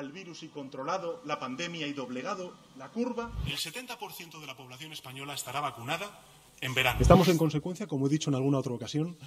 El virus y controlado la pandemia y doblegado la curva. El 70% de la población española estará vacunada en verano. Estamos en consecuencia, como he dicho en alguna otra ocasión,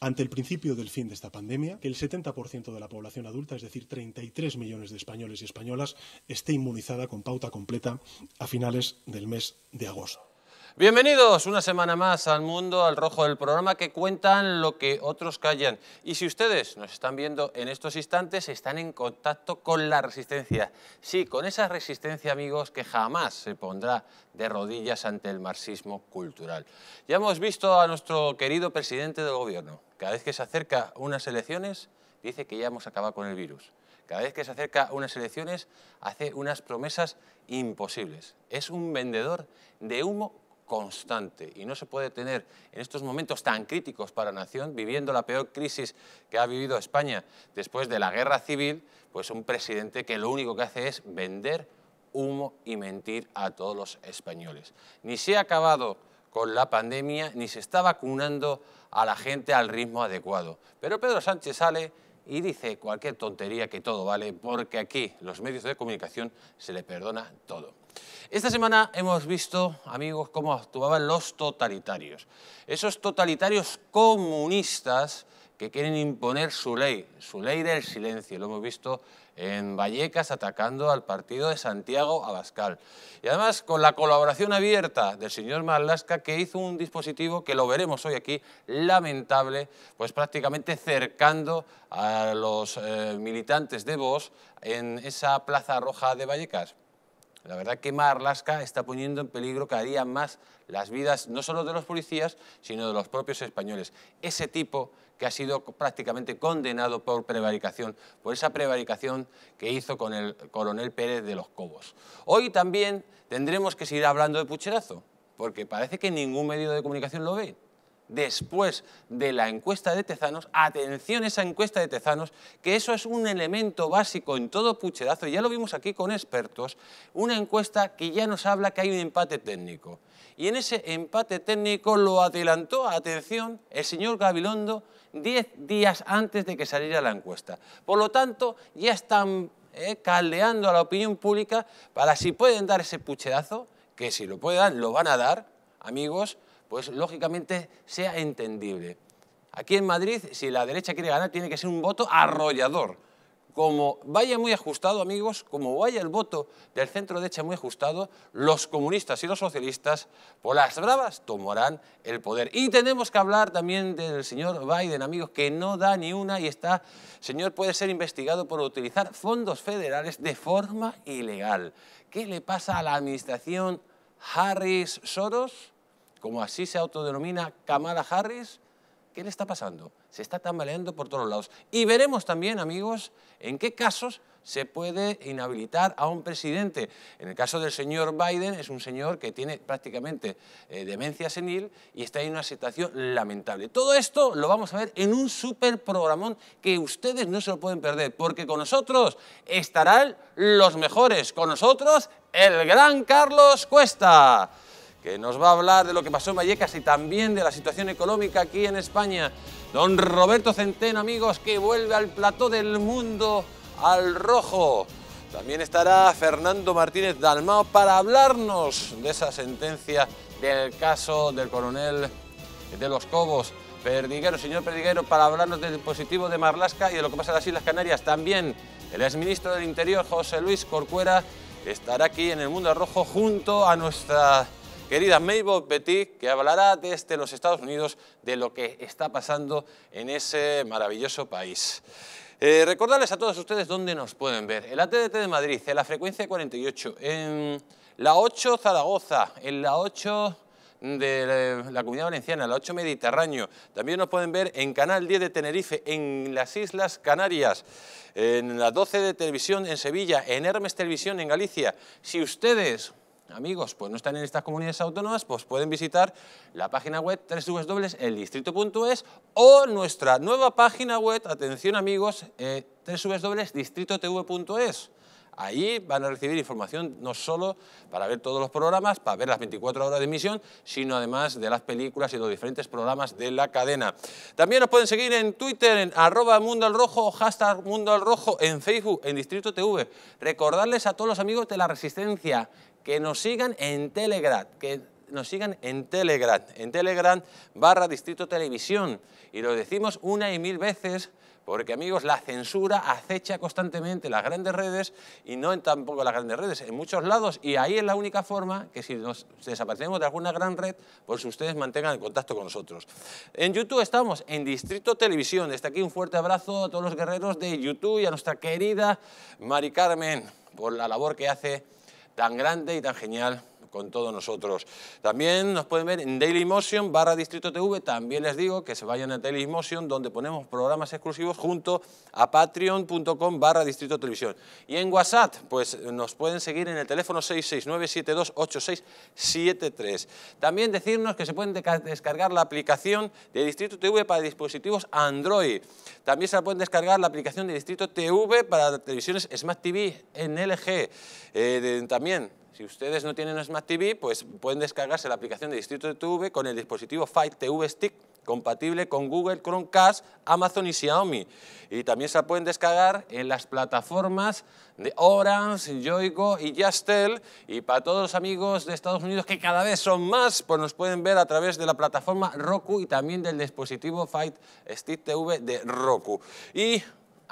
ante el principio del fin de esta pandemia, que el 70% de la población adulta, es decir, 33 millones de españoles y españolas, esté inmunizada con pauta completa a finales del mes de agosto. Bienvenidos una semana más al mundo al rojo del programa que cuentan lo que otros callan. Y si ustedes nos están viendo en estos instantes, están en contacto con la resistencia. Sí, con esa resistencia, amigos, que jamás se pondrá de rodillas ante el marxismo cultural. Ya hemos visto a nuestro querido presidente del gobierno. Cada vez que se acerca unas elecciones, dice que ya hemos acabado con el virus. Cada vez que se acerca unas elecciones hace unas promesas imposibles. Es un vendedor de humo constante y no se puede tener en estos momentos tan críticos para la nación, viviendo la peor crisis que ha vivido España después de la guerra civil, pues un presidente que lo único que hace es vender humo y mentir a todos los españoles. Ni se ha acabado con la pandemia, ni se está vacunando a la gente al ritmo adecuado. Pero Pedro Sánchez sale y dice cualquier tontería que todo vale, porque aquí los medios de comunicación se le perdona todo. Esta semana hemos visto, amigos, cómo actuaban los totalitarios. Esos totalitarios comunistas que quieren imponer su ley, su ley del silencio. Lo hemos visto en Vallecas atacando al partido de Santiago Abascal. Y además con la colaboración abierta del señor Marlasca que hizo un dispositivo que lo veremos hoy aquí, lamentable, pues prácticamente cercando a los eh, militantes de Vox en esa Plaza Roja de Vallecas. La verdad que Mar está poniendo en peligro cada día más las vidas no solo de los policías, sino de los propios españoles. Ese tipo que ha sido prácticamente condenado por prevaricación, por esa prevaricación que hizo con el coronel Pérez de los Cobos. Hoy también tendremos que seguir hablando de Pucherazo, porque parece que ningún medio de comunicación lo ve después de la encuesta de Tezanos, atención a esa encuesta de Tezanos, que eso es un elemento básico en todo pucherazo, ya lo vimos aquí con expertos, una encuesta que ya nos habla que hay un empate técnico. Y en ese empate técnico lo adelantó, atención, el señor Gabilondo diez días antes de que saliera la encuesta. Por lo tanto, ya están eh, caldeando a la opinión pública para si pueden dar ese puchedazo, que si lo pueden dar, lo van a dar, amigos, pues lógicamente sea entendible. Aquí en Madrid, si la derecha quiere ganar, tiene que ser un voto arrollador. Como vaya muy ajustado, amigos, como vaya el voto del centro derecha muy ajustado, los comunistas y los socialistas, por las bravas, tomarán el poder. Y tenemos que hablar también del señor Biden, amigos, que no da ni una y está, señor, puede ser investigado por utilizar fondos federales de forma ilegal. ¿Qué le pasa a la administración Harris-Soros? como así se autodenomina Kamala Harris, ¿qué le está pasando? Se está tambaleando por todos lados. Y veremos también, amigos, en qué casos se puede inhabilitar a un presidente. En el caso del señor Biden, es un señor que tiene prácticamente eh, demencia senil y está en una situación lamentable. Todo esto lo vamos a ver en un super programón que ustedes no se lo pueden perder, porque con nosotros estarán los mejores, con nosotros el gran Carlos Cuesta que nos va a hablar de lo que pasó en Vallecas y también de la situación económica aquí en España. Don Roberto Centeno, amigos, que vuelve al plató del mundo, al rojo. También estará Fernando Martínez Dalmao para hablarnos de esa sentencia del caso del coronel de los Cobos. Perdiguero, señor Perdiguero, para hablarnos del dispositivo de Marlasca y de lo que pasa en las Islas Canarias. También el exministro del Interior, José Luis Corcuera, estará aquí en el Mundo Rojo junto a nuestra querida Mabel Petit, que hablará desde este, los Estados Unidos de lo que está pasando en ese maravilloso país. Eh, recordarles a todos ustedes dónde nos pueden ver. El ATDT de Madrid, en la frecuencia 48, en la 8 Zaragoza, en la 8 de la Comunidad Valenciana, la 8 Mediterráneo. También nos pueden ver en Canal 10 de Tenerife, en las Islas Canarias, en la 12 de Televisión en Sevilla, en Hermes Televisión en Galicia. Si ustedes amigos, pues no están en estas comunidades autónomas, pues pueden visitar la página web www.eldistrito.es o nuestra nueva página web, atención amigos, eh, www.distritotv.es. Ahí van a recibir información no solo para ver todos los programas, para ver las 24 horas de emisión, sino además de las películas y los diferentes programas de la cadena. También nos pueden seguir en Twitter, en arroba Mundo al Rojo, hashtag Mundo al Rojo, en Facebook, en Distrito TV. Recordarles a todos los amigos de la Resistencia que nos sigan en Telegram, que nos sigan en Telegram, en Telegram barra Distrito Televisión. Y lo decimos una y mil veces porque, amigos, la censura acecha constantemente las grandes redes y no en tampoco las grandes redes, en muchos lados. Y ahí es la única forma que si nos desaparecemos de alguna gran red, pues ustedes mantengan el contacto con nosotros. En YouTube estamos, en Distrito Televisión. Desde aquí un fuerte abrazo a todos los guerreros de YouTube y a nuestra querida Mari Carmen por la labor que hace tan grande y tan genial con todos nosotros. También nos pueden ver en Dailymotion barra Distrito TV. También les digo que se vayan a Dailymotion donde ponemos programas exclusivos junto a patreon.com barra Distrito Televisión. Y en WhatsApp, pues nos pueden seguir en el teléfono 669-728673. También decirnos que se pueden descargar la aplicación de Distrito TV para dispositivos Android. También se la pueden descargar la aplicación de Distrito TV para televisiones Smart TV en LG. Eh, también si ustedes no tienen Smart TV, pues pueden descargarse la aplicación de Distrito TV con el dispositivo Fight TV Stick compatible con Google Chromecast, Amazon y Xiaomi. Y también se pueden descargar en las plataformas de Orange, Yoigo y Justel. Y para todos los amigos de Estados Unidos que cada vez son más, pues nos pueden ver a través de la plataforma Roku y también del dispositivo Fight Stick TV de Roku. Y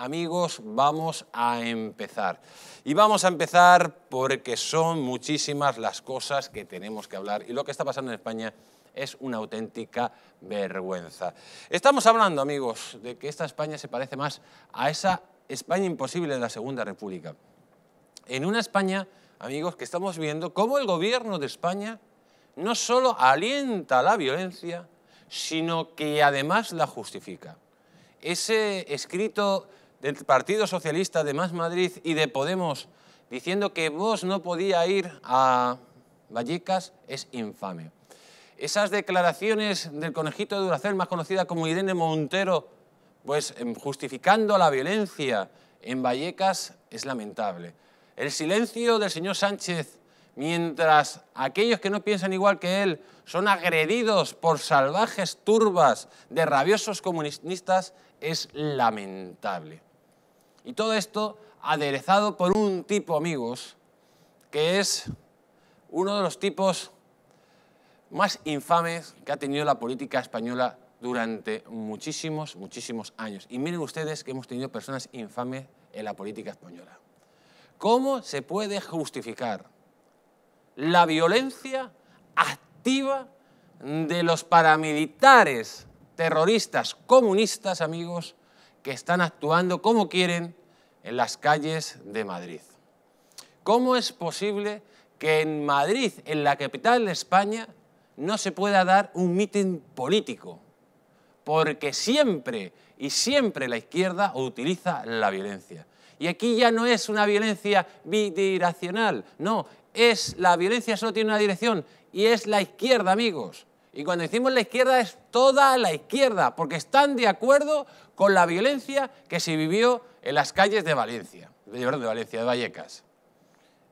amigos, vamos a empezar. Y vamos a empezar porque son muchísimas las cosas que tenemos que hablar y lo que está pasando en España es una auténtica vergüenza. Estamos hablando, amigos, de que esta España se parece más a esa España imposible de la Segunda República. En una España, amigos, que estamos viendo cómo el gobierno de España no solo alienta la violencia, sino que además la justifica. Ese escrito del Partido Socialista de Más Madrid y de Podemos diciendo que vos no podía ir a Vallecas es infame. Esas declaraciones del conejito de Duracel, más conocida como Irene Montero, pues em, justificando la violencia en Vallecas es lamentable. El silencio del señor Sánchez mientras aquellos que no piensan igual que él son agredidos por salvajes turbas de rabiosos comunistas, es lamentable. Y todo esto aderezado por un tipo, amigos, que es uno de los tipos más infames que ha tenido la política española durante muchísimos, muchísimos años. Y miren ustedes que hemos tenido personas infames en la política española. ¿Cómo se puede justificar la violencia activa de los paramilitares terroristas comunistas, amigos, que están actuando como quieren en las calles de Madrid. ¿Cómo es posible que en Madrid, en la capital de España, no se pueda dar un mitin político? Porque siempre y siempre la izquierda utiliza la violencia. Y aquí ya no es una violencia bidireccional, no, es la violencia solo tiene una dirección y es la izquierda, amigos. Y cuando decimos la izquierda es toda la izquierda, porque están de acuerdo con la violencia que se vivió en las calles de Valencia, de, Valencia, de Vallecas.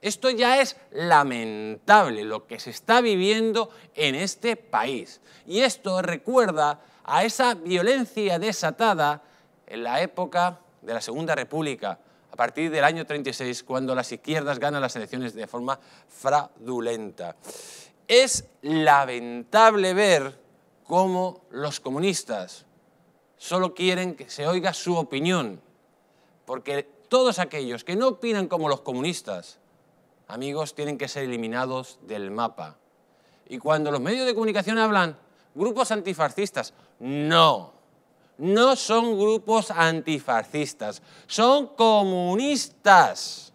Esto ya es lamentable lo que se está viviendo en este país. Y esto recuerda a esa violencia desatada en la época de la Segunda República, a partir del año 36, cuando las izquierdas ganan las elecciones de forma fraudulenta. Es lamentable ver cómo los comunistas solo quieren que se oiga su opinión, porque todos aquellos que no opinan como los comunistas, amigos, tienen que ser eliminados del mapa. Y cuando los medios de comunicación hablan, grupos antifascistas, no, no son grupos antifascistas, son comunistas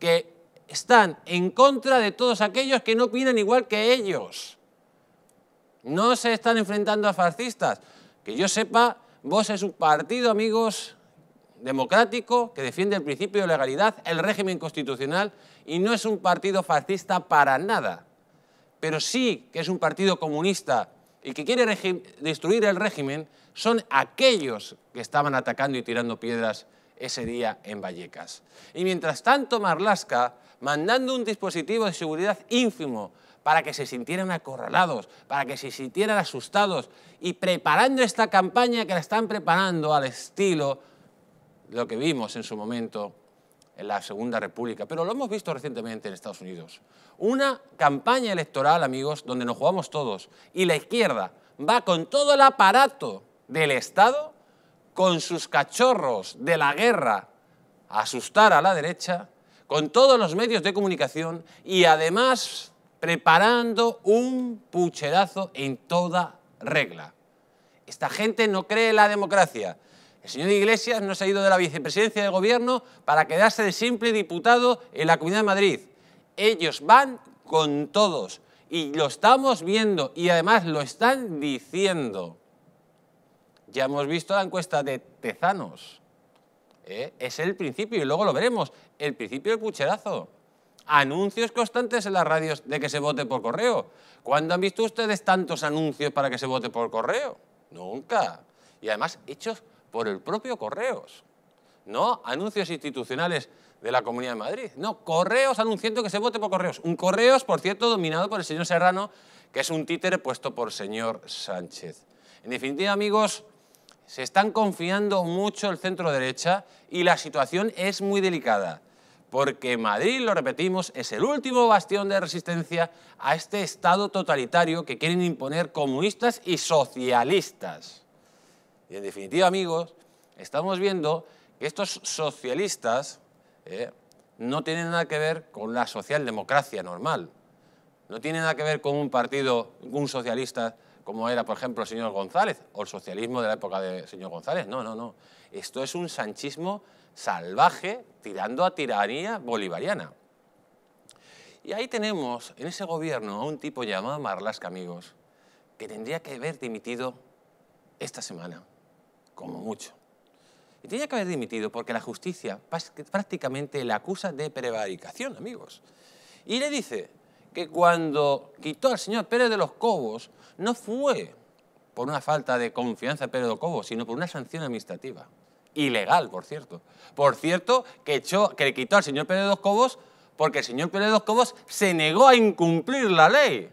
que están en contra de todos aquellos que no opinan igual que ellos. No se están enfrentando a fascistas. Que yo sepa, vos es un partido, amigos, democrático que defiende el principio de legalidad, el régimen constitucional y no es un partido fascista para nada. Pero sí que es un partido comunista y que quiere destruir el régimen son aquellos que estaban atacando y tirando piedras ese día en Vallecas. Y mientras tanto, Marlasca mandando un dispositivo de seguridad ínfimo para que se sintieran acorralados, para que se sintieran asustados y preparando esta campaña que la están preparando al estilo lo que vimos en su momento en la Segunda República, pero lo hemos visto recientemente en Estados Unidos. Una campaña electoral, amigos, donde nos jugamos todos y la izquierda va con todo el aparato del Estado, con sus cachorros de la guerra, a asustar a la derecha con todos los medios de comunicación y además preparando un pucherazo en toda regla. Esta gente no cree en la democracia. El señor Iglesias no se ha ido de la vicepresidencia del gobierno para quedarse de simple diputado en la Comunidad de Madrid. Ellos van con todos y lo estamos viendo y además lo están diciendo. Ya hemos visto la encuesta de Tezanos. ¿eh? Es el principio y luego lo veremos el principio del pucherazo. Anuncios constantes en las radios de que se vote por correo. ¿Cuándo han visto ustedes tantos anuncios para que se vote por correo? Nunca. Y además hechos por el propio Correos. No anuncios institucionales de la Comunidad de Madrid. No, Correos anunciando que se vote por Correos. Un Correos, por cierto, dominado por el señor Serrano, que es un títere puesto por señor Sánchez. En definitiva, amigos, se están confiando mucho el centro derecha y la situación es muy delicada porque Madrid, lo repetimos, es el último bastión de resistencia a este Estado totalitario que quieren imponer comunistas y socialistas. Y en definitiva, amigos, estamos viendo que estos socialistas eh, no tienen nada que ver con la socialdemocracia normal, no tienen nada que ver con un partido, un socialista como era, por ejemplo, el señor González, o el socialismo de la época del señor González. No, no, no. Esto es un sanchismo salvaje, tirando a tiranía bolivariana. Y ahí tenemos en ese gobierno a un tipo llamado marlasca amigos, que tendría que haber dimitido esta semana, como mucho. Y tenía que haber dimitido porque la justicia prácticamente le acusa de prevaricación, amigos. Y le dice que cuando quitó al señor Pérez de los Cobos no fue por una falta de confianza en Pérez de los Cobos, sino por una sanción administrativa ilegal, por cierto. Por cierto, que, echó, que le quitó al señor Pérez dos Cobos porque el señor Pérez dos Cobos se negó a incumplir la ley.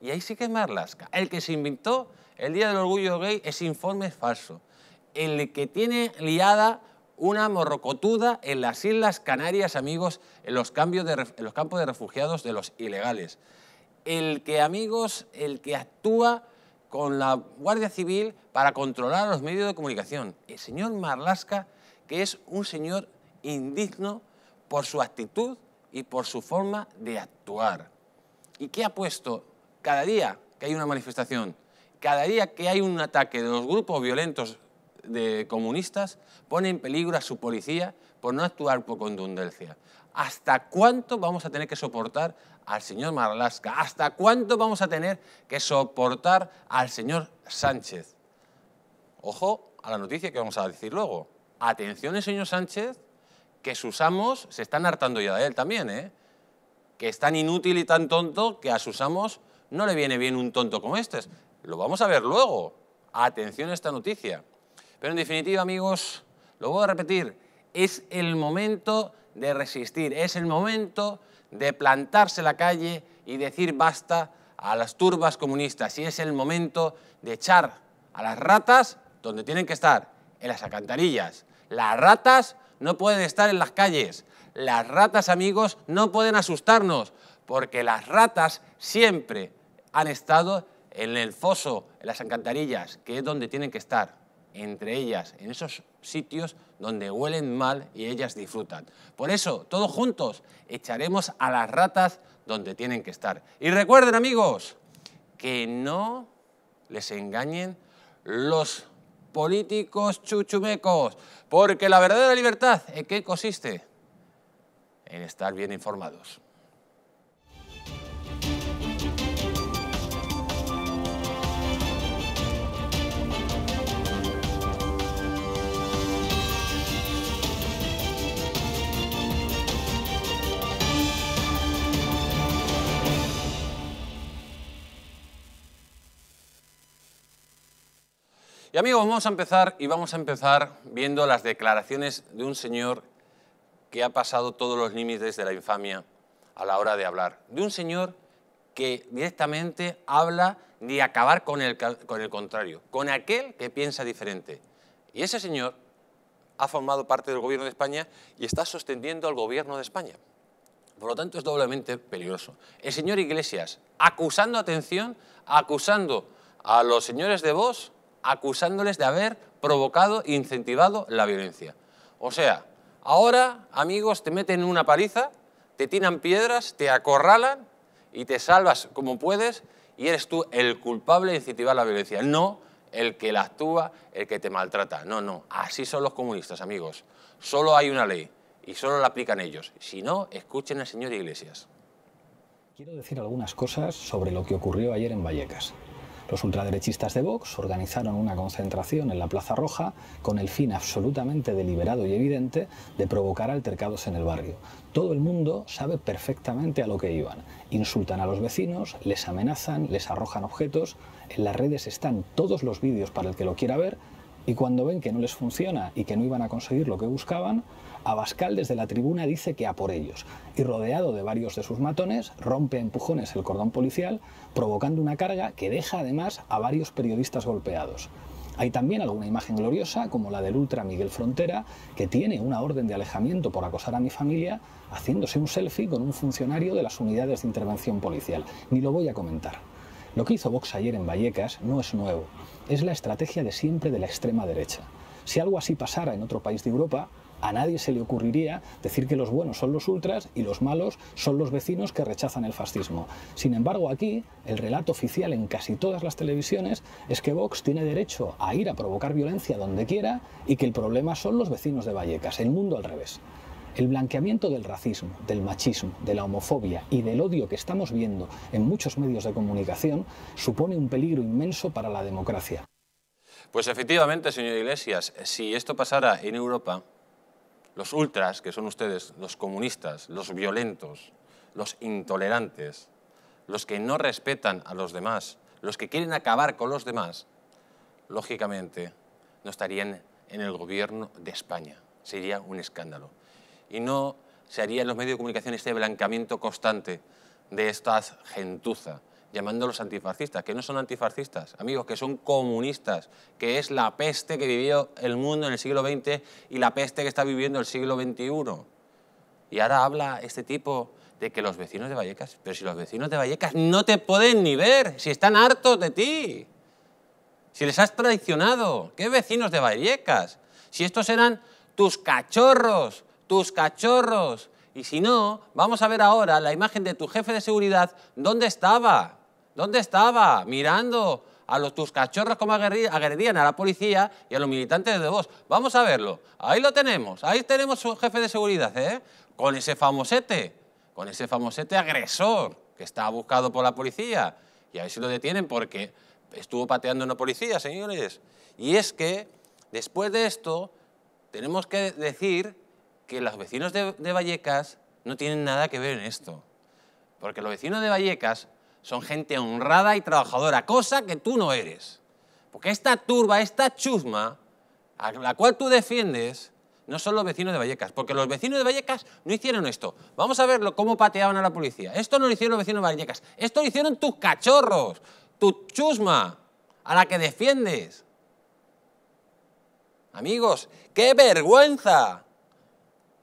Y ahí sí que es Marlaska. El que se inventó el Día del Orgullo Gay, ese informe es falso. El que tiene liada una morrocotuda en las Islas Canarias, amigos, en los, cambios de, en los campos de refugiados de los ilegales. El que, amigos, el que actúa con la Guardia Civil para controlar los medios de comunicación. El señor Marlasca, que es un señor indigno por su actitud y por su forma de actuar. ¿Y qué ha puesto cada día que hay una manifestación, cada día que hay un ataque de los grupos violentos de comunistas, pone en peligro a su policía por no actuar por contundencia. ¿Hasta cuánto vamos a tener que soportar al señor Marlaska? ¿Hasta cuánto vamos a tener que soportar al señor Sánchez? Ojo a la noticia que vamos a decir luego. Atención señor Sánchez, que sus amos se están hartando ya de él también, ¿eh? que es tan inútil y tan tonto que a sus amos no le viene bien un tonto como este. Lo vamos a ver luego. Atención a esta noticia. Pero en definitiva, amigos, lo voy a repetir, es el momento de resistir, es el momento de plantarse la calle y decir basta a las turbas comunistas y es el momento de echar a las ratas donde tienen que estar, en las alcantarillas. Las ratas no pueden estar en las calles, las ratas amigos no pueden asustarnos porque las ratas siempre han estado en el foso, en las alcantarillas, que es donde tienen que estar entre ellas, en esos sitios donde huelen mal y ellas disfrutan. Por eso, todos juntos, echaremos a las ratas donde tienen que estar. Y recuerden, amigos, que no les engañen los políticos chuchumecos, porque la verdadera libertad, ¿en qué consiste? En estar bien informados. Y amigos, vamos a empezar y vamos a empezar viendo las declaraciones de un señor que ha pasado todos los límites de la infamia a la hora de hablar. De un señor que directamente habla de acabar con el, contrario, con aquel que piensa diferente. Y ese señor ha formado parte del gobierno de España y está sosteniendo al gobierno de España. Por lo tanto, es doblemente peligroso. El señor Iglesias, acusando atención, acusando a los señores de vos acusándoles de haber provocado e incentivado la violencia. O sea, ahora, amigos, te meten una paliza, te tiran piedras, te acorralan y te salvas como puedes y eres tú el culpable de incentivar la violencia. No el que la actúa, el que te maltrata. No, no, así son los comunistas, amigos. Solo hay una ley y solo la aplican ellos. Si no, escuchen al señor Iglesias. Quiero decir algunas cosas sobre lo que ocurrió ayer en Vallecas. Los ultraderechistas de Vox organizaron una concentración en la Plaza Roja con el fin absolutamente deliberado y evidente de provocar altercados en el barrio. Todo el mundo sabe perfectamente a lo que iban. Insultan a los vecinos, les amenazan, les arrojan objetos. En las redes están todos los vídeos para el que lo quiera ver y cuando ven que no les funciona y que no iban a conseguir lo que buscaban, Abascal desde la tribuna dice que a por ellos y rodeado de varios de sus matones rompe empujones el cordón policial provocando una carga que deja además a varios periodistas golpeados. Hay también alguna imagen gloriosa, como la del ultra Miguel Frontera, que tiene una orden de alejamiento por acosar a mi familia, haciéndose un selfie con un funcionario de las unidades de intervención policial. Ni lo voy a comentar. Lo que hizo Vox ayer en Vallecas no es nuevo, es la estrategia de siempre de la extrema derecha. Si algo así pasara en otro país de Europa, a nadie se le ocurriría decir que los buenos son los ultras y los malos son los vecinos que rechazan el fascismo. Sin embargo, aquí el relato oficial en casi todas las televisiones es que Vox tiene derecho a ir a provocar violencia donde quiera y que el problema son los vecinos de Vallecas, el mundo al revés. El blanqueamiento del racismo, del machismo, de la homofobia y del odio que estamos viendo en muchos medios de comunicación supone un peligro inmenso para la democracia. Pues efectivamente, señor Iglesias, si esto pasara en Europa, los ultras, que son ustedes, los comunistas, los violentos, los intolerantes, los que no respetan a los demás, los que quieren acabar con los demás, lógicamente no estarían en el gobierno de España. Sería un escándalo. Y no se haría en los medios de comunicación este blancamiento constante de esta gentuza, llamándolos antifascistas, que no son antifascistas, amigos, que son comunistas, que es la peste que vivió el mundo en el siglo XX y la peste que está viviendo el siglo XXI. Y ahora habla este tipo de que los vecinos de Vallecas, pero si los vecinos de Vallecas no te pueden ni ver, si están hartos de ti, si les has traicionado, ¿qué vecinos de Vallecas? Si estos eran tus cachorros, tus cachorros, y si no, vamos a ver ahora la imagen de tu jefe de seguridad, ¿dónde estaba? ¿Dónde estaba? Mirando a los, tus cachorros como agredían a la policía y a los militantes de vos. Vamos a verlo. Ahí lo tenemos. Ahí tenemos un jefe de seguridad, ¿eh? Con ese famosete, con ese famosete agresor que está buscado por la policía. Y a ver si lo detienen porque estuvo pateando a una policía, señores. Y es que después de esto tenemos que decir que los vecinos de Vallecas no tienen nada que ver en esto. Porque los vecinos de Vallecas son gente honrada y trabajadora, cosa que tú no eres. Porque esta turba, esta chusma, a la cual tú defiendes, no son los vecinos de Vallecas, porque los vecinos de Vallecas no hicieron esto. Vamos a verlo cómo pateaban a la policía. Esto no lo hicieron los vecinos de Vallecas, esto lo hicieron tus cachorros, tu chusma, a la que defiendes. Amigos, qué vergüenza.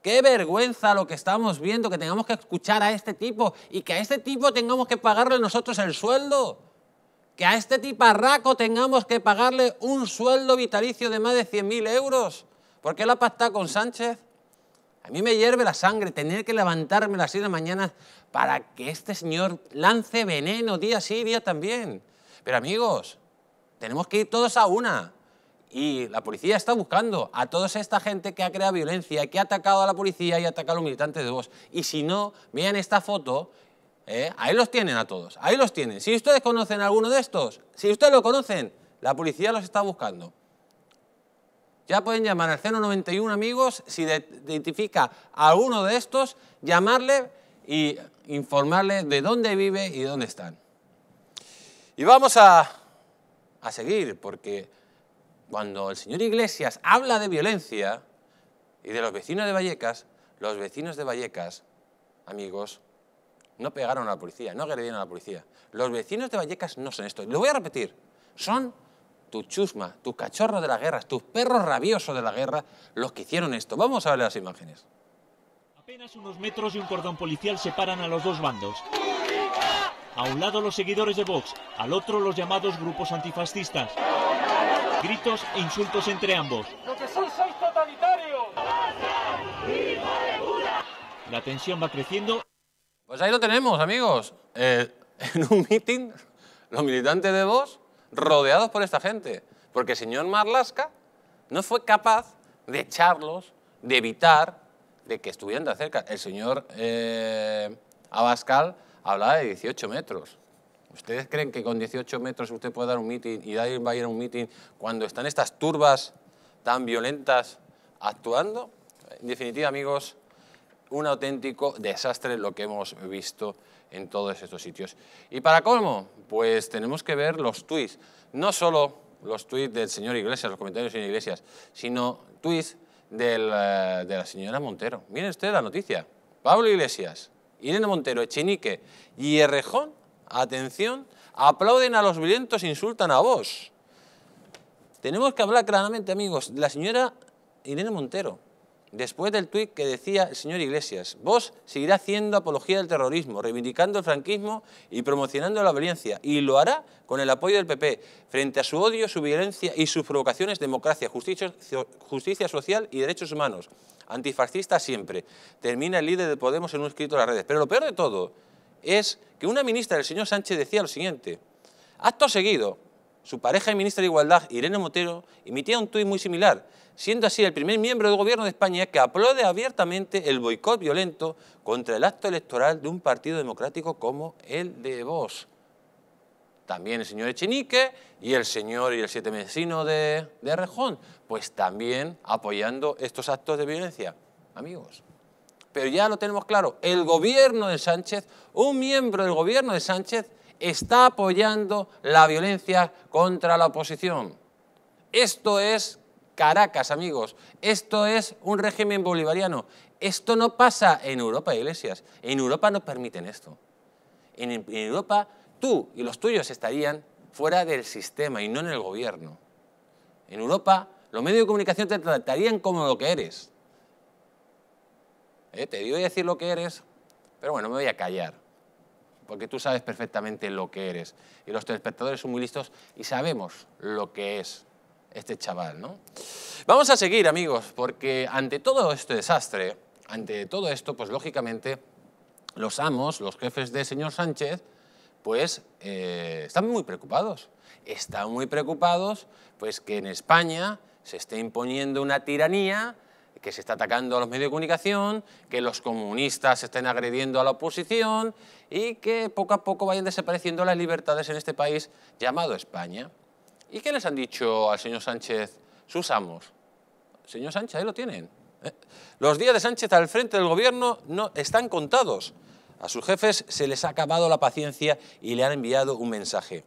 Qué vergüenza lo que estamos viendo, que tengamos que escuchar a este tipo y que a este tipo tengamos que pagarle nosotros el sueldo. Que a este tiparraco tengamos que pagarle un sueldo vitalicio de más de 100.000 euros. ¿Por qué la pacta con Sánchez? A mí me hierve la sangre tener que levantarme las 6 de la mañana para que este señor lance veneno día sí, día también. Pero amigos, tenemos que ir todos a una. Y la policía está buscando a toda esta gente que ha creado violencia, que ha atacado a la policía y ha atacado a los militantes de Vox. Y si no, vean esta foto, ¿eh? ahí los tienen a todos, ahí los tienen. Si ustedes conocen a alguno de estos, si ustedes lo conocen, la policía los está buscando. Ya pueden llamar al 091 amigos, si identifica a alguno de estos, llamarle y informarle de dónde vive y dónde están. Y vamos a, a seguir, porque cuando el señor Iglesias habla de violencia y de los vecinos de Vallecas, los vecinos de Vallecas, amigos, no pegaron a la policía, no agredieron a la policía. Los vecinos de Vallecas no son esto. Lo voy a repetir. Son tu chusma, tu cachorro de la guerra, tus perros rabiosos de la guerra, los que hicieron esto. Vamos a ver las imágenes. Apenas unos metros y un cordón policial separan a los dos bandos. A un lado los seguidores de Vox, al otro los llamados grupos antifascistas. Gritos e insultos entre ambos. ¡Lo que son seis totalitarios! La tensión va creciendo. Pues ahí lo tenemos, amigos. Eh, en un meeting, los militantes de Vox rodeados por esta gente. Porque el señor Marlasca no fue capaz de echarlos, de evitar de que estuvieran de cerca. El señor eh, Abascal hablaba de 18 metros. ¿Ustedes creen que con 18 metros usted puede dar un mitin y va a ir a un mitin cuando están estas turbas tan violentas actuando? En definitiva, amigos, un auténtico desastre lo que hemos visto en todos estos sitios. Y para colmo, pues tenemos que ver los tweets, no solo los tweets del señor Iglesias, los comentarios del señor Iglesias, sino tweets del, eh, de la señora Montero. Miren ustedes la noticia. Pablo Iglesias, Irene Montero, Echenique y Errejón atención, aplauden a los violentos, insultan a vos. Tenemos que hablar claramente, amigos. La señora Irene Montero, después del tuit que decía el señor Iglesias, vos seguirá haciendo apología del terrorismo, reivindicando el franquismo y promocionando la violencia, y lo hará con el apoyo del PP, frente a su odio, su violencia y sus provocaciones, democracia, justicia, social y derechos humanos. Antifascista siempre. Termina el líder de Podemos en un escrito en las redes. Pero lo peor de todo es que una ministra del señor Sánchez decía lo siguiente, acto seguido, su pareja y ministra de Igualdad, Irene Montero, emitía un tuit muy similar, siendo así el primer miembro del gobierno de España que aplaude abiertamente el boicot violento contra el acto electoral de un partido democrático como el de Vox. También el señor Echenique y el señor y el siete vecino de, de Rejón, pues también apoyando estos actos de violencia. Amigos, pero ya lo tenemos claro, el gobierno de Sánchez, un miembro del gobierno de Sánchez, está apoyando la violencia contra la oposición. Esto es Caracas, amigos. Esto es un régimen bolivariano. Esto no pasa en Europa, Iglesias. En Europa no permiten esto. En, Europa tú y los tuyos estarían fuera del sistema y no en el gobierno. En Europa los medios de comunicación te tratarían como lo que eres. Te digo decir lo que eres, pero bueno, me voy a callar, porque tú sabes perfectamente lo que eres. Y los telespectadores son muy listos y sabemos lo que es este chaval, ¿no? Vamos a seguir, amigos, porque ante todo este desastre, ante todo esto, pues lógicamente los amos, los jefes de señor Sánchez, pues eh, están muy preocupados. Están muy preocupados pues que en España se esté imponiendo una tiranía que se está atacando a los medios de comunicación, que los comunistas estén agrediendo a la oposición y que poco a poco vayan desapareciendo las libertades en este país llamado España. ¿Y qué les han dicho al señor Sánchez sus amos? Señor Sánchez, ahí lo tienen. ¿eh? Los días de Sánchez al frente del gobierno no están contados. A sus jefes se les ha acabado la paciencia y le han enviado un mensaje.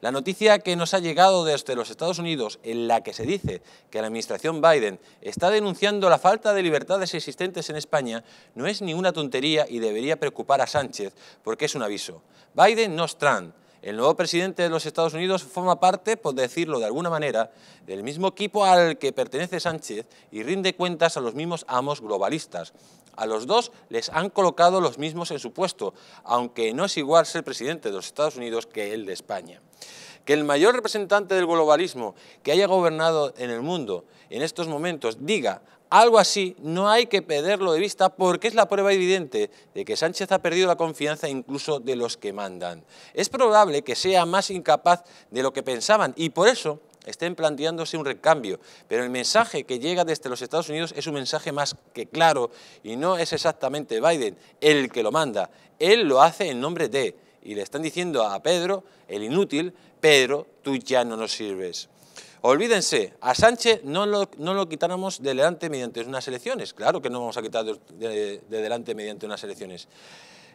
La noticia que nos ha llegado desde los Estados Unidos, en la que se dice que la administración Biden está denunciando la falta de libertades existentes en España, no es ninguna tontería y debería preocupar a Sánchez, porque es un aviso. Biden no es Trump. El nuevo presidente de los Estados Unidos forma parte, por decirlo de alguna manera, del mismo equipo al que pertenece Sánchez y rinde cuentas a los mismos amos globalistas. A los dos les han colocado los mismos en su puesto, aunque no es igual ser presidente de los Estados Unidos que el de España que el mayor representante del globalismo que haya gobernado en el mundo en estos momentos diga algo así, no hay que perderlo de vista porque es la prueba evidente de que Sánchez ha perdido la confianza incluso de los que mandan. Es probable que sea más incapaz de lo que pensaban y por eso estén planteándose un recambio, pero el mensaje que llega desde los Estados Unidos es un mensaje más que claro y no es exactamente Biden el que lo manda, él lo hace en nombre de y le están diciendo a Pedro, el inútil, Pedro, tú ya no nos sirves. Olvídense, a Sánchez no lo, quitáramos de delante mediante unas elecciones. Claro que no vamos a quitar de, delante mediante unas elecciones.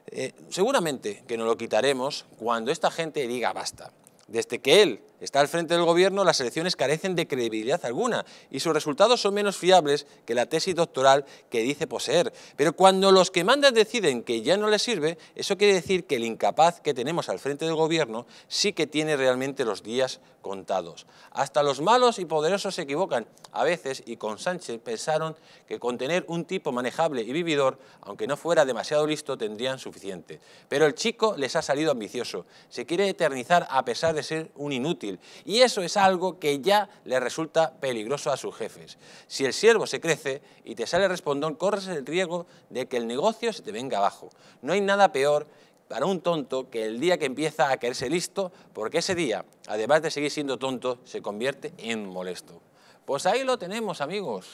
Eh, seguramente que no lo quitaremos cuando esta gente diga basta. Desde que él está al frente del gobierno, las elecciones carecen de credibilidad alguna y sus resultados son menos fiables que la tesis doctoral que dice poseer. Pero cuando los que mandan deciden que ya no les sirve, eso quiere decir que el incapaz que tenemos al frente del gobierno sí que tiene realmente los días contados. Hasta los malos y poderosos se equivocan a veces y con Sánchez pensaron que con tener un tipo manejable y vividor, aunque no fuera demasiado listo, tendrían suficiente. Pero el chico les ha salido ambicioso, se quiere eternizar a pesar de ser un inútil y eso es algo que ya le resulta peligroso a sus jefes. Si el siervo se crece y te sale respondón, corres el riesgo de que el negocio se te venga abajo. No hay nada peor para un tonto que el día que empieza a quererse listo, porque ese día, además de seguir siendo tonto, se convierte en molesto. Pues ahí lo tenemos, amigos.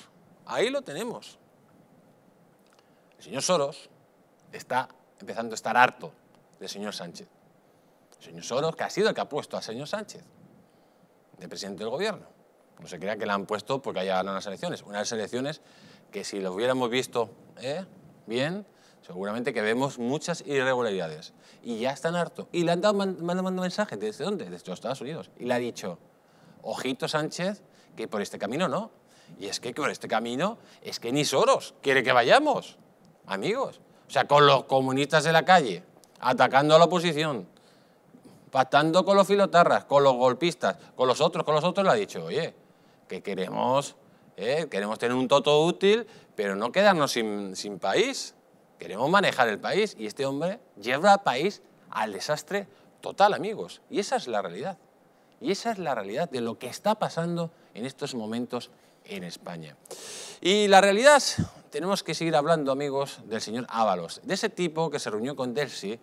Ahí lo tenemos. El señor Soros está empezando a estar harto del señor Sánchez. El señor Soros, que ha sido el que ha puesto al señor Sánchez de presidente del gobierno. No se crea que la han puesto porque haya ganado unas elecciones. Unas elecciones que si lo hubiéramos visto ¿eh? bien, seguramente que vemos muchas irregularidades. Y ya están harto. Y le han mandado mensajes. ¿Desde dónde? Desde los Estados Unidos. Y le ha dicho, ojito Sánchez, que por este camino no. Y es que por este camino es que ni Soros quiere que vayamos, amigos. O sea, con los comunistas de la calle, atacando a la oposición, pactando con los filotarras, con los golpistas, con los otros, con los otros, le ha dicho, oye, que queremos, eh, queremos tener un toto útil, pero no quedarnos sin, sin país. Queremos manejar el país y este hombre lleva al país al desastre total, amigos. Y esa es la realidad. Y esa es la realidad de lo que está pasando en estos momentos en España. Y la realidad, tenemos que seguir hablando, amigos, del señor Ábalos, de ese tipo que se reunió con Delsi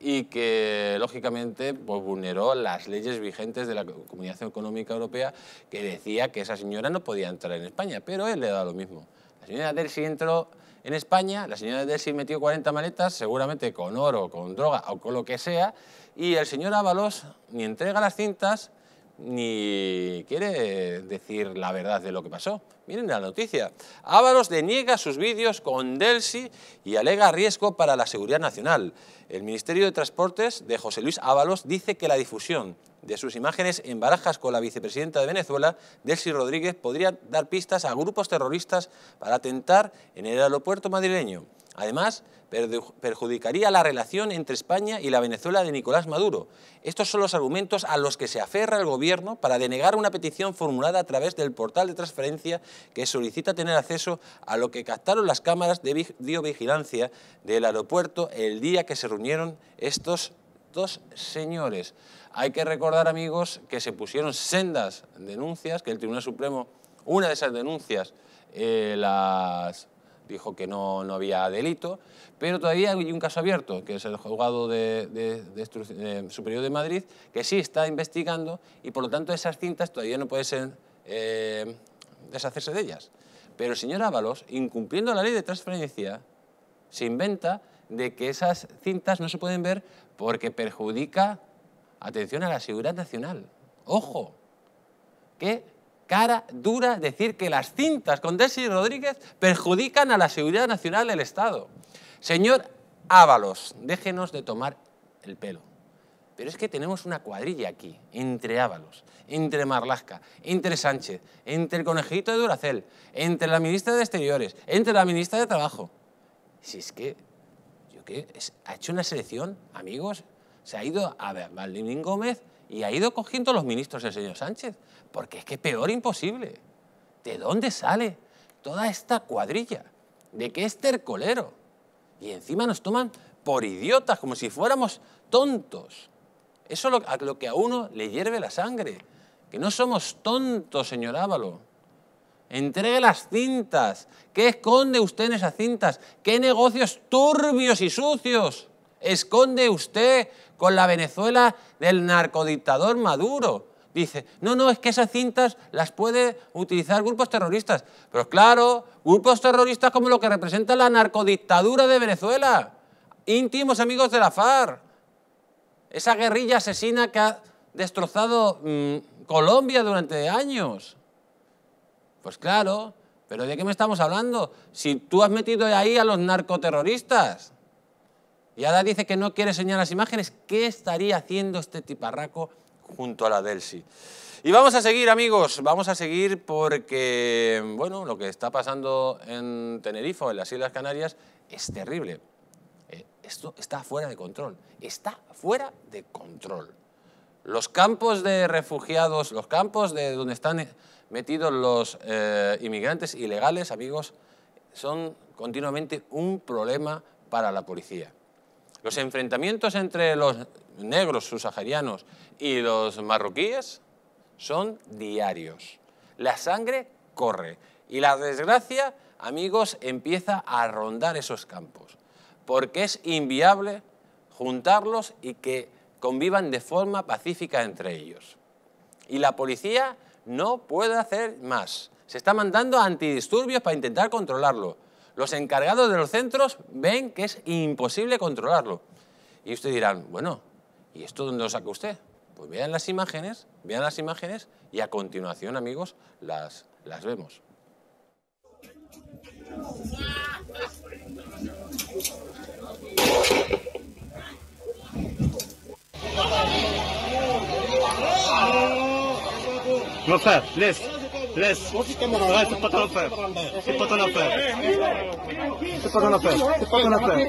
y que, lógicamente, pues, vulneró las leyes vigentes de la Comunidad Económica Europea que decía que esa señora no podía entrar en España, pero él le da lo mismo. La señora Delsi entró en España, la señora Delsi metió 40 maletas, seguramente con oro, con droga o con lo que sea, y el señor Ábalos ni entrega las cintas, ni quiere decir la verdad de lo que pasó. Miren la noticia. Ábalos deniega sus vídeos con Delsi y alega riesgo para la seguridad nacional. El Ministerio de Transportes de José Luis Ábalos dice que la difusión de sus imágenes en barajas con la vicepresidenta de Venezuela, Delsi Rodríguez, podría dar pistas a grupos terroristas para atentar en el aeropuerto madrileño. Además, perjudicaría la relación entre España y la Venezuela de Nicolás Maduro. Estos son los argumentos a los que se aferra el Gobierno para denegar una petición formulada a través del portal de transferencia que solicita tener acceso a lo que captaron las cámaras de videovigilancia del aeropuerto el día que se reunieron estos dos señores. Hay que recordar, amigos, que se pusieron sendas denuncias, que el Tribunal Supremo, una de esas denuncias, eh, las dijo que no, había delito, pero todavía hay un caso abierto, que es el juzgado de, superior de Madrid, que sí está investigando y por lo tanto esas cintas todavía no pueden eh, deshacerse de ellas. Pero el señor Ábalos, incumpliendo la ley de transferencia, se inventa de que esas cintas no se pueden ver porque perjudica, atención, a la seguridad nacional. ¡Ojo! Que cara dura decir que las cintas con Desi Rodríguez perjudican a la seguridad nacional del Estado. Señor Ábalos, déjenos de tomar el pelo. Pero es que tenemos una cuadrilla aquí, entre Ábalos, entre Marlasca, entre Sánchez, entre el conejito de Duracel, entre la ministra de Exteriores, entre la ministra de Trabajo. Si es que, yo qué, ha hecho una selección, amigos, se ha ido a Berlín Gómez, y ha ido cogiendo los ministros el señor Sánchez, porque es que peor imposible. ¿De dónde sale toda esta cuadrilla? ¿De qué es tercolero? Y encima nos toman por idiotas, como si fuéramos tontos. Eso es lo que a uno le hierve la sangre. Que no somos tontos, señor Ávalo. Entregue las cintas. ¿Qué esconde usted en esas cintas? ¿Qué negocios turbios y sucios? esconde usted con la Venezuela del narcodictador Maduro. Dice, no, no, es que esas cintas las puede utilizar grupos terroristas. Pero claro, grupos terroristas como lo que representa la narcodictadura de Venezuela. Íntimos amigos de la FARC. Esa guerrilla asesina que ha destrozado mm, Colombia durante años. Pues claro, pero ¿de qué me estamos hablando? Si tú has metido ahí a los narcoterroristas y Ada dice que no quiere enseñar las imágenes, ¿qué estaría haciendo este tiparraco junto a la Delsi? Y vamos a seguir, amigos, vamos a seguir porque, bueno, lo que está pasando en Tenerife, en las Islas Canarias, es terrible. Eh, esto está fuera de control, está fuera de control. Los campos de refugiados, los campos de donde están eh, metidos los eh, inmigrantes ilegales, amigos, son continuamente un problema para la policía. Los enfrentamientos entre los negros subsaharianos y los marroquíes son diarios. La sangre corre y la desgracia, amigos, empieza a rondar esos campos, porque es inviable juntarlos y que convivan de forma pacífica entre ellos. Y la policía no puede hacer más. Se está mandando antidisturbios para intentar controlarlo, los encargados de los centros ven que es imposible controlarlo. Y usted dirán, bueno, ¿y esto dónde lo saca usted? Pues vean las imágenes, vean las imágenes y a continuación, amigos, las, las vemos. sé, les... Laisse. c'est pas ton affaire. C'est pas ton affaire. C'est pas ton affaire. C'est pas ton affaire.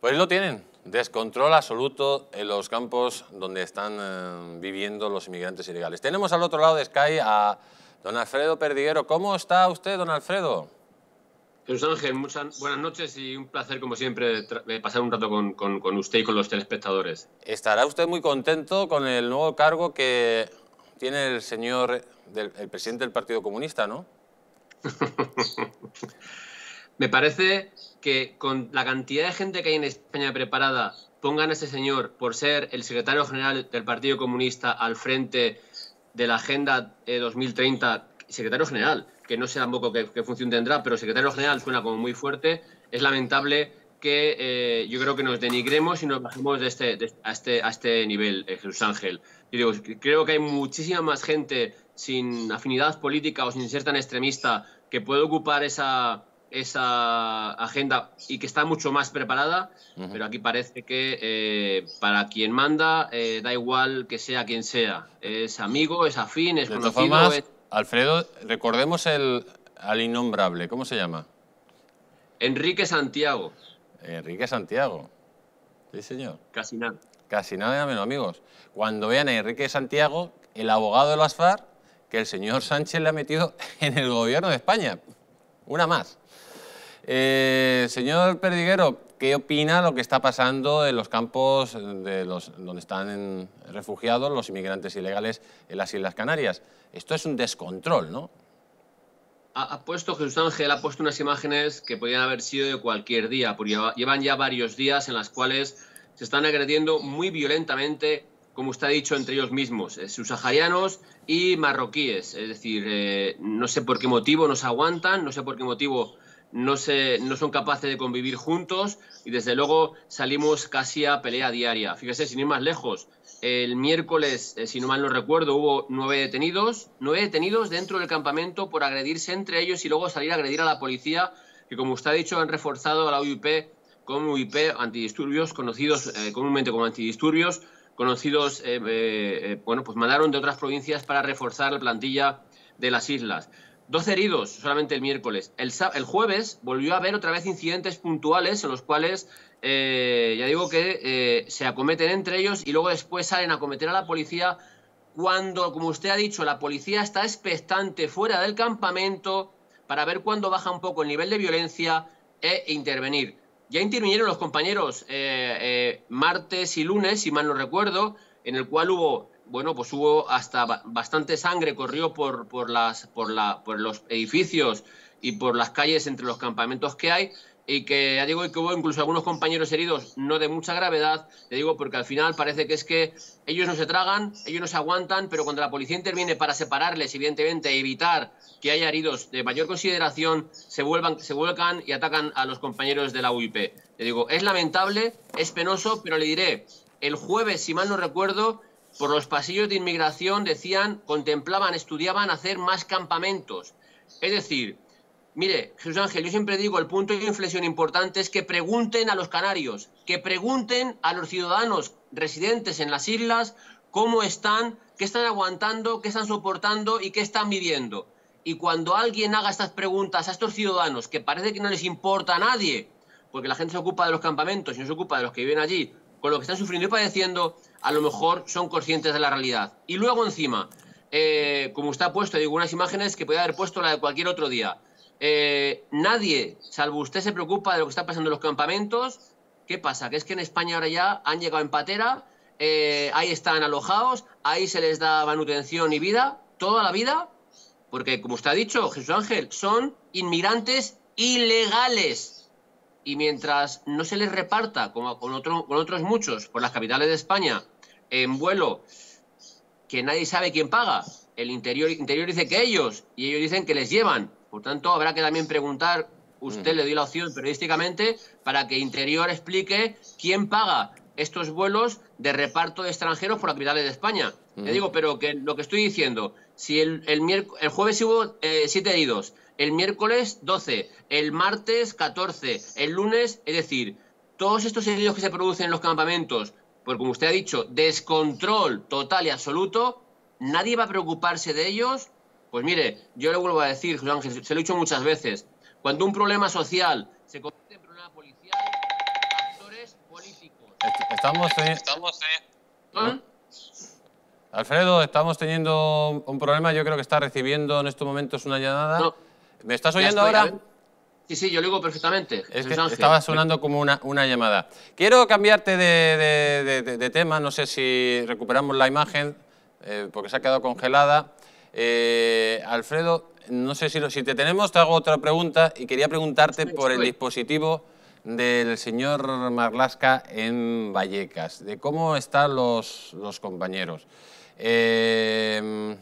Pues lo tienen. Descontrol absoluto en los campos donde están eh, viviendo los inmigrantes ilegales. Tenemos al otro lado de Sky a don Alfredo Perdiguero. ¿Cómo está usted, don Alfredo? Ángel, buenas noches y un placer, como siempre, eh, pasar un rato con, con, con, usted y con los telespectadores. Estará usted muy contento con el nuevo cargo que tiene el señor, el presidente del Partido Comunista, ¿no? Me parece que con la cantidad de gente que hay en España preparada, pongan a ese señor por ser el secretario general del Partido Comunista al frente de la Agenda 2030, secretario general, que no sé tampoco qué función tendrá, pero secretario general suena como muy fuerte, es lamentable que eh, yo creo que nos denigremos y nos bajemos de este, a, este, a, este, nivel, eh, Jesús Ángel. creo que hay muchísima más gente sin afinidad política o sin ser tan extremista que puede ocupar esa, esa agenda y que está mucho más preparada, pero aquí parece que eh, para quien manda da igual que sea quien sea. Es amigo, es afín, es conocido. Alfredo, recordemos el, al innombrable, ¿cómo se llama? Enrique Santiago. Enrique Santiago. Sí, señor. Casi nada. Casi nada amigos. Cuando vean a Enrique Santiago, el abogado de las FARC, que el señor Sánchez le ha metido en el gobierno de España. Una más. Eh, señor Perdiguero, ¿qué opina lo que está pasando en los campos de los, donde están refugiados los inmigrantes ilegales en las Islas Canarias? Esto es un descontrol, ¿no? ha, puesto Jesús Ángel, ha puesto unas imágenes que podían haber sido de cualquier día, porque llevan ya varios días en las cuales se están agrediendo muy violentamente, como usted ha dicho, entre ellos mismos, eh, sus subsaharianos y marroquíes. Es decir, eh, no sé por qué motivo nos aguantan, no sé por qué motivo no, se, no son capaces de convivir juntos y desde luego salimos casi a pelea diaria. Fíjese, sin ir más lejos, el miércoles, eh, si no mal no recuerdo, hubo nueve detenidos, nueve detenidos dentro del campamento por agredirse entre ellos y luego salir a agredir a la policía, que como usted ha dicho han reforzado a la UIP con UIP antidisturbios, conocidos eh, comúnmente como antidisturbios, conocidos, eh, bueno, pues mandaron de otras provincias para reforzar la plantilla de las islas. Dos heridos solamente el miércoles. El, jueves volvió a haber otra vez incidentes puntuales en los cuales, eh, ya digo que eh, se acometen entre ellos y luego después salen a acometer a la policía cuando, como usted ha dicho, la policía está expectante fuera del campamento para ver cuándo baja un poco el nivel de violencia e intervenir. Ya intervinieron los compañeros eh, martes y lunes, si mal no recuerdo, en el cual hubo bueno, pues hubo hasta bastante sangre corrió por, los edificios y por las calles entre los campamentos que hay y que ya digo que hubo incluso algunos compañeros heridos, no de mucha gravedad, le digo porque al final parece que es que ellos no se tragan, ellos no se aguantan, pero cuando la policía interviene para separarles, evidentemente evitar que haya heridos de mayor consideración, se, vuelvan, se vuelcan y atacan a los compañeros de la UIP. Le digo, es lamentable, es penoso, pero le diré, el jueves, si mal no recuerdo, por los pasillos de inmigración decían, contemplaban, estudiaban hacer más campamentos. Es decir, mire, Jesús Ángel, yo siempre digo, el punto de inflexión importante es que pregunten a los canarios, que pregunten a los ciudadanos residentes en las islas cómo están, qué están aguantando, qué están soportando y qué están viviendo. Y cuando alguien haga estas preguntas a estos ciudadanos, que parece que no les importa a nadie, porque la gente se ocupa de los campamentos y no se ocupa de los que viven allí, con lo que están sufriendo y padeciendo, a lo mejor son conscientes de la realidad. Y luego encima, eh, como está puesto, digo, unas imágenes que podría haber puesto la de cualquier otro día. Eh, nadie, salvo usted, se preocupa de lo que está pasando en los campamentos. ¿Qué pasa? Que es que en España ahora ya han llegado en patera, eh, ahí están alojados, ahí se les da manutención y vida, toda la vida, porque como usted ha dicho, Jesús Ángel, son inmigrantes ilegales. Y mientras no se les reparta, como con otros muchos, por las capitales de España, en vuelo que nadie sabe quién paga. El interior, interior dice que ellos y ellos dicen que les llevan. Por tanto, habrá que también preguntar, usted mm. le dio la opción periodísticamente, para que Interior explique quién paga estos vuelos de reparto de extranjeros por la capital de España. Le mm. digo, pero que lo que estoy diciendo, si el, el, el jueves hubo eh, siete heridos, el miércoles 12, el martes 14, el lunes, es decir, todos estos heridos que se producen en los campamentos, porque como usted ha dicho, descontrol total y absoluto, nadie va a preocuparse de ellos. Pues mire, yo le vuelvo a decir, José Ángel, se lo he dicho muchas veces, cuando un problema social se convierte en problema policial, actores políticos. Estamos, eh, estamos ¿Ah? Alfredo, estamos teniendo un problema, yo creo que está recibiendo en estos momentos una llamada. ¿Me estás oyendo ahora? Sí, sí, yo lo digo perfectamente. estaba sonando como una, una llamada. Quiero cambiarte de, tema, no sé si recuperamos la imagen, eh, porque se ha quedado congelada. Eh, Alfredo, no sé si, lo, si te tenemos, te hago otra pregunta y quería preguntarte por el dispositivo del señor Marlasca en Vallecas, de cómo están los, compañeros. Eh,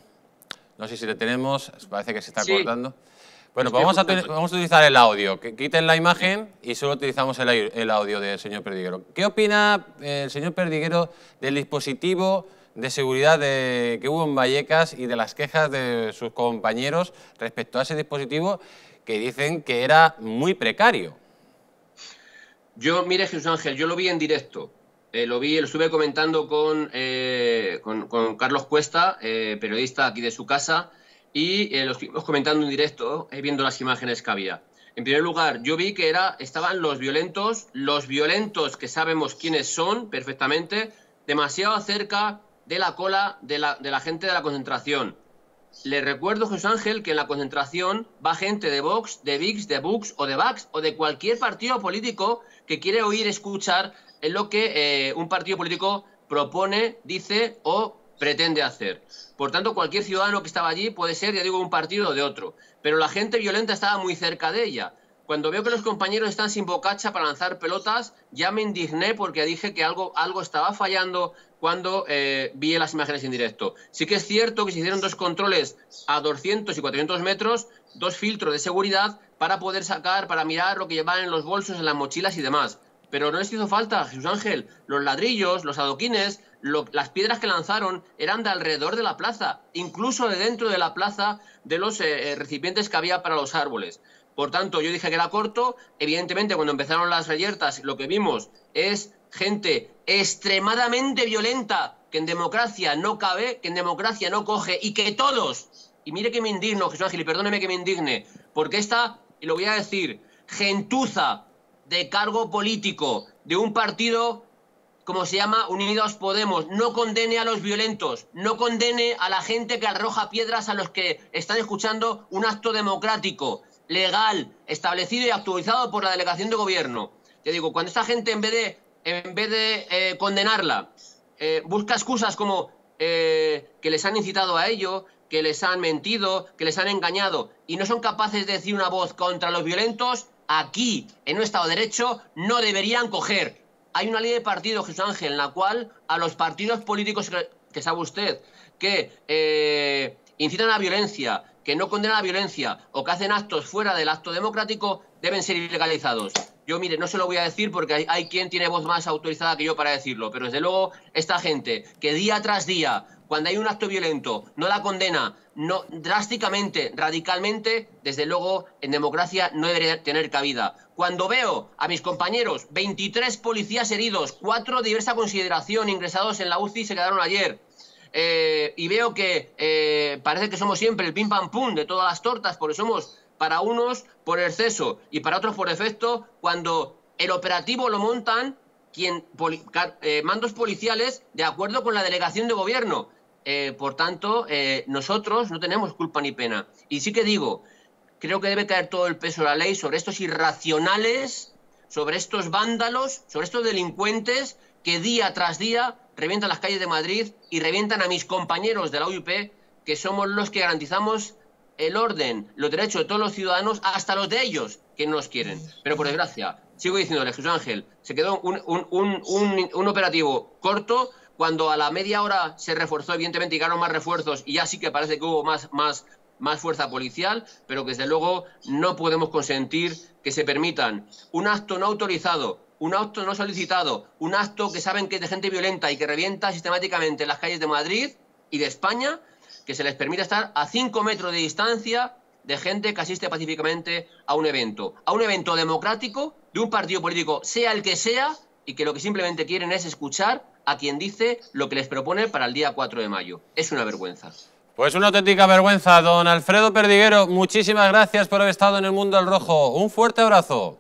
no sé si le tenemos, parece que se está cortando. Bueno, pues vamos, a, utilizar el audio. Que quiten la imagen y solo utilizamos el, audio del señor Perdiguero. ¿Qué opina el señor Perdiguero del dispositivo de seguridad que hubo en Vallecas y de las quejas de sus compañeros respecto a ese dispositivo que dicen que era muy precario? Yo, mire Jesús Ángel, yo lo vi en directo. Eh, lo vi, lo estuve comentando con, eh, con, Carlos Cuesta, eh, periodista aquí de su casa, y los eh, lo comentando en directo, eh, viendo las imágenes que había. En primer lugar, yo vi que era, estaban los violentos, los violentos que sabemos quiénes son perfectamente, demasiado cerca de la cola de la, gente de la concentración. Le recuerdo, José Ángel, que en la concentración va gente de Vox, de VIX, de Bux o de Vax o de cualquier partido político que quiere oír, escuchar en eh, lo que un partido político propone, dice o pretende hacer. Por tanto, cualquier ciudadano que estaba allí puede ser, ya digo, un partido o de otro. Pero la gente violenta estaba muy cerca de ella. Cuando veo que los compañeros están sin bocacha para lanzar pelotas, ya me indigné porque dije que algo, algo estaba fallando cuando eh, vi las imágenes en directo. Sí que es cierto que se hicieron dos controles a 200 y 400 metros, dos filtros de seguridad para poder sacar, para mirar lo que llevaban en los bolsos, en las mochilas y demás. Pero no les hizo falta, Jesús Ángel, los ladrillos, los adoquines, las piedras que lanzaron eran de alrededor de la plaza, incluso de dentro de la plaza de los eh, eh, recipientes que había para los árboles. Por tanto, yo dije que era corto. Evidentemente, cuando empezaron las reyertas, lo que vimos es gente extremadamente violenta que en democracia no cabe, que en democracia no coge y que todos, y mire que me indigno, Jesús Ángel, y perdóneme que me indigne, porque esta, y lo voy a decir, gentuza de cargo político de un partido como se llama, Unidos Podemos. No condene a los violentos, no condene a la gente que arroja piedras a los que están escuchando un acto democrático, legal, establecido y actualizado por la delegación de gobierno. Te digo, cuando esta gente en vez de, en vez de eh, condenarla, eh, busca excusas como eh, que les han incitado a ello, que les han mentido, que les han engañado y no son capaces de decir una voz contra los violentos, aquí, en un Estado de Derecho, no deberían coger hay una ley de partido, Jesús Ángel, en la cual a los partidos políticos que, sabe usted que eh, incitan a la violencia, que no condenan la violencia o que hacen actos fuera del acto democrático, deben ser ilegalizados. Yo, mire, no se lo voy a decir porque hay, hay, quien tiene voz más autorizada que yo para decirlo, pero desde luego esta gente que día tras día cuando hay un acto violento, no la condena no, drásticamente, radicalmente, desde luego en democracia no debería tener cabida. Cuando veo a mis compañeros, 23 policías heridos, cuatro de diversa consideración ingresados en la UCI se quedaron ayer, eh, y veo que eh, parece que somos siempre el pim pam pum de todas las tortas, porque somos para unos por exceso y para otros por defecto, cuando el operativo lo montan eh, mandos policiales de acuerdo con la delegación de gobierno. Eh, por tanto, eh, nosotros no tenemos culpa ni pena. Y sí que digo, creo que debe caer todo el peso de la ley sobre estos irracionales, sobre estos vándalos, sobre estos delincuentes que día tras día revientan las calles de Madrid y revientan a mis compañeros de la UIP, que somos los que garantizamos el orden, los derechos de todos los ciudadanos, hasta los de ellos que no los quieren. Pero por desgracia, sigo diciéndoles, Jesús Ángel, se quedó un, operativo corto cuando a la media hora se reforzó, evidentemente, llegaron más refuerzos y ya sí que parece que hubo más, más fuerza policial, pero que desde luego no podemos consentir que se permitan un acto no autorizado, un acto no solicitado, un acto que saben que es de gente violenta y que revienta sistemáticamente las calles de Madrid y de España, que se les permita estar a cinco metros de distancia de gente que asiste pacíficamente a un evento, a un evento democrático de un partido político, sea el que sea, y que lo que simplemente quieren es escuchar a quien dice lo que les propone para el día 4 de mayo. Es una vergüenza. Pues una auténtica vergüenza, don Alfredo Perdiguero. Muchísimas gracias por haber estado en el Mundo del Rojo. Un fuerte abrazo.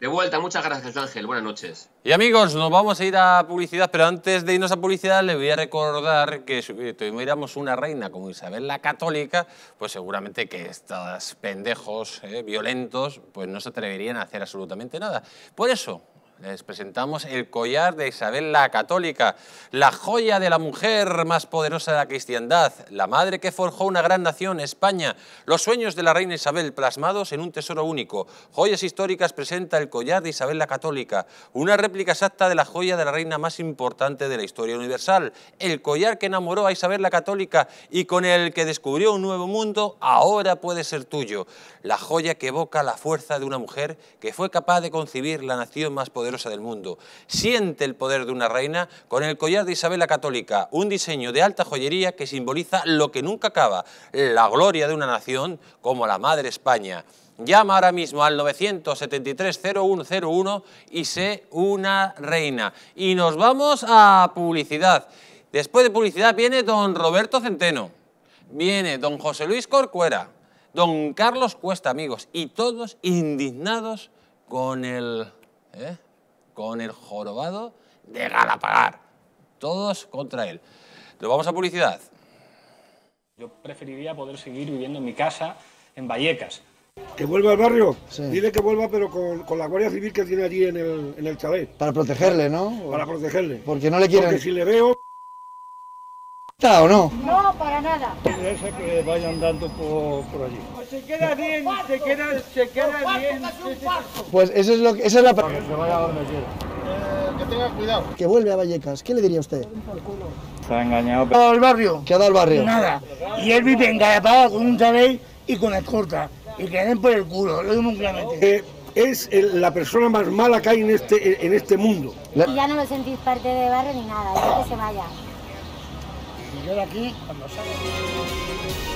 De vuelta, muchas gracias Ángel, buenas noches. Y amigos, nos vamos a ir a publicidad, pero antes de irnos a publicidad les voy a recordar que si tuviéramos una reina como Isabel la Católica, pues seguramente que estos pendejos eh, violentos pues no se atreverían a hacer absolutamente nada. Por eso, les presentamos el collar de Isabel la Católica, la joya de la mujer más poderosa de la cristiandad, la madre que forjó una gran nación, España, los sueños de la reina Isabel plasmados en un tesoro único. Joyas históricas presenta el collar de Isabel la Católica, una réplica exacta de la joya de la reina más importante de la historia universal, el collar que enamoró a Isabel la Católica y con el que descubrió un nuevo mundo, ahora puede ser tuyo, la joya que evoca la fuerza de una mujer que fue capaz de concibir la nación más poderosa del mundo. Siente el poder de una reina con el collar de Isabel la Católica, un diseño de alta joyería que simboliza lo que nunca acaba, la gloria de una nación como la Madre España. Llama ahora mismo al 973-0101 y sé una reina. Y nos vamos a publicidad. Después de publicidad viene don Roberto Centeno, viene don José Luis Corcuera, don Carlos Cuesta, amigos, y todos indignados con el... ¿eh? con el jorobado de pagar Todos contra él. Nos vamos a publicidad. Yo preferiría poder seguir viviendo en mi casa en Vallecas. Que vuelva al barrio. Sí. Dile que vuelva, pero con, la Guardia Civil que tiene allí en el, en el chalet. Para protegerle, ¿no? Para protegerle. Porque no le quieren. Porque si le veo. ¿Está o no? No, para nada. que vayan dando por, por allí. Pues se queda bien, se queda, se queda bien. Pues eso es lo que, esa es la... Que se vaya donde quiera. Eh, que tenga cuidado. Que vuelve a Vallecas. ¿Qué le diría usted? Se ha engañado. barrio? ¿Qué ha dado el barrio? Nada. Y él vive engañado con un chabey y con corta Y que den por el culo, lo digo un Eh, es la persona más mala que hay en este, en este mundo. Y ya no lo sentís parte de barrio ni nada, ya que se vaya. Y yo de aquí, cuando salgo.